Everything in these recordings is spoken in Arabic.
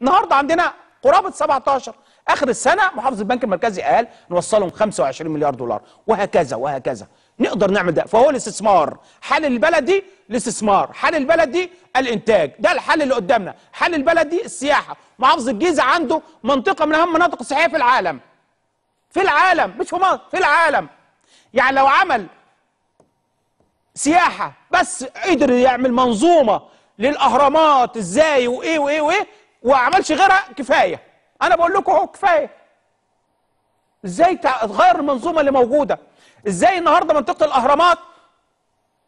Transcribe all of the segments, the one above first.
النهارده عندنا قرابه 17 اخر السنه محافظ البنك المركزي قال نوصلهم 25 مليار دولار وهكذا وهكذا نقدر نعمل ده فهو الاستثمار حل البلدي الاستثمار حل البلدي الانتاج ده الحل اللي قدامنا حل البلدي السياحه محافظ الجيزه عنده منطقه من اهم مناطق السياحيه في العالم في العالم مش في مصر في العالم يعني لو عمل سياحه بس قدر يعمل منظومه للاهرامات ازاي وايه وايه وايه وعملش غيرها كفايه انا بقول لكم اهو كفايه ازاي تغير المنظومه اللي موجوده ازاي النهارده منطقه الاهرامات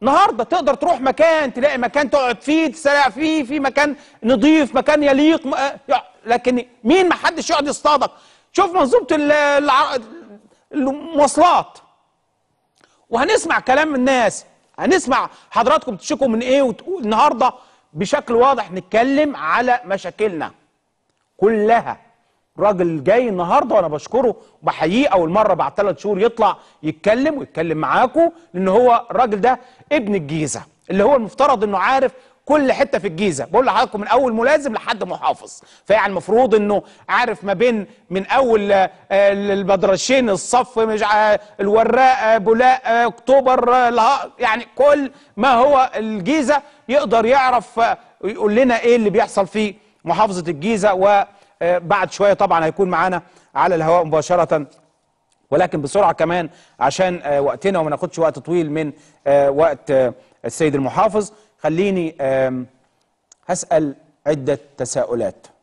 النهارده تقدر تروح مكان تلاقي مكان تقعد فيه تسرع فيه في مكان نضيف مكان يليق لكن مين ما حدش يقعد يصطادك شوف منظومه المواصلات وهنسمع كلام الناس هنسمع حضراتكم تشكوا من ايه النهارده بشكل واضح نتكلم على مشاكلنا كلها راجل جاي النهارده وانا بشكره وبحييه اول مره بعد ثلاث شهور يطلع يتكلم ويتكلم معاكم لان هو الراجل ده ابن الجيزه اللي هو المفترض انه عارف كل حته في الجيزه بقول لحضراتكم من اول ملازم لحد محافظ فيعني المفروض انه عارف ما بين من اول آه، البدرشين الصف مش الوراق آه، بولاق آه، اكتوبر يعني كل ما هو الجيزه يقدر يعرف يقول لنا ايه اللي بيحصل في محافظه الجيزه وبعد شويه طبعا هيكون معانا على الهواء مباشره ولكن بسرعه كمان عشان وقتنا وما ناخدش وقت طويل من وقت السيد المحافظ خليني هسأل عدة تساؤلات